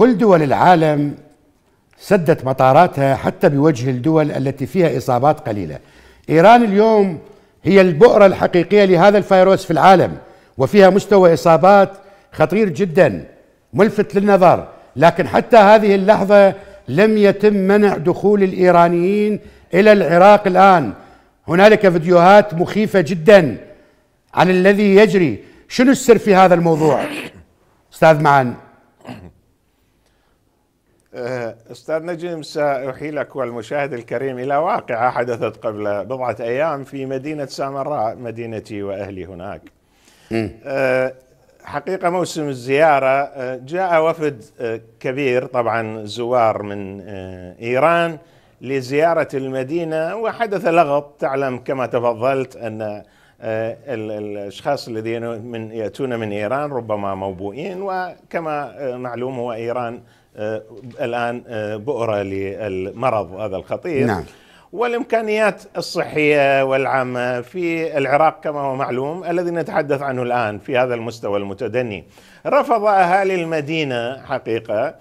كل دول العالم سدت مطاراتها حتى بوجه الدول التي فيها إصابات قليلة إيران اليوم هي البؤرة الحقيقية لهذا الفيروس في العالم وفيها مستوى إصابات خطير جدا ملفت للنظر لكن حتى هذه اللحظة لم يتم منع دخول الإيرانيين إلى العراق الآن هنالك فيديوهات مخيفة جدا عن الذي يجري شنو السر في هذا الموضوع أستاذ معن آه، استاذ نجم ساحيلك والمشاهد الكريم الى واقعه حدثت قبل بضعه ايام في مدينه سامراء مدينتي واهلي هناك. آه، حقيقه موسم الزياره آه، جاء وفد كبير طبعا زوار من ايران لزياره المدينه وحدث لغط تعلم كما تفضلت ان الاشخاص الذين من ياتون من ايران ربما موبوئين وكما معلوم هو ايران آه، الآن آه، بؤرة للمرض هذا الخطير نعم. والامكانيات الصحيه والعامه في العراق كما هو معلوم الذي نتحدث عنه الان في هذا المستوى المتدني. رفض اهالي المدينه حقيقه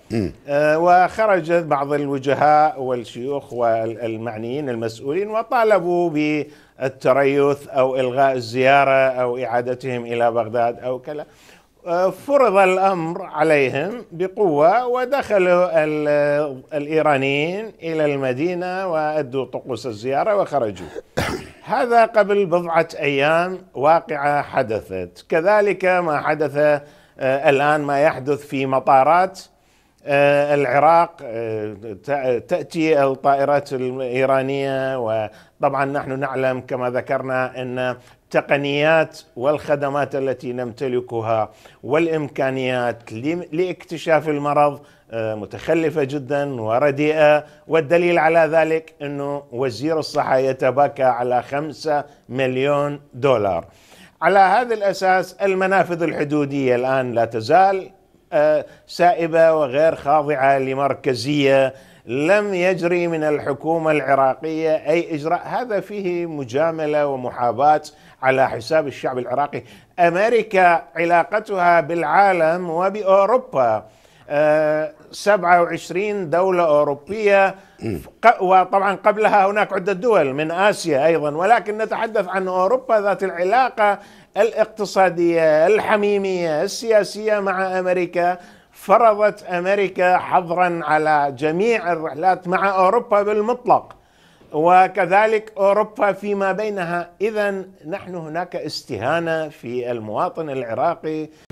آه، وخرج بعض الوجهاء والشيوخ والمعنيين المسؤولين وطالبوا بالتريث او الغاء الزياره او اعادتهم الى بغداد او كلا فرض الامر عليهم بقوه ودخلوا الايرانيين الى المدينه وادوا طقوس الزياره وخرجوا. هذا قبل بضعه ايام واقعه حدثت، كذلك ما حدث آه، الان ما يحدث في مطارات آه، العراق آه، تأتي الطائرات الإيرانية وطبعا نحن نعلم كما ذكرنا أن التقنيات والخدمات التي نمتلكها والامكانيات لاكتشاف المرض آه، متخلفه جدا ورديئه والدليل على ذلك انه وزير الصحه يتباكى على 5 مليون دولار. على هذا الاساس المنافذ الحدوديه الان لا تزال سائبه وغير خاضعه لمركزيه لم يجري من الحكومه العراقيه اي اجراء هذا فيه مجامله ومحاباه على حساب الشعب العراقي امريكا علاقتها بالعالم وباوروبا 27 دولة أوروبية وطبعا قبلها هناك عدة دول من آسيا أيضا ولكن نتحدث عن أوروبا ذات العلاقة الاقتصادية الحميمية السياسية مع أمريكا فرضت أمريكا حظرا على جميع الرحلات مع أوروبا بالمطلق وكذلك اوروبا فيما بينها اذا نحن هناك استهانه في المواطن العراقي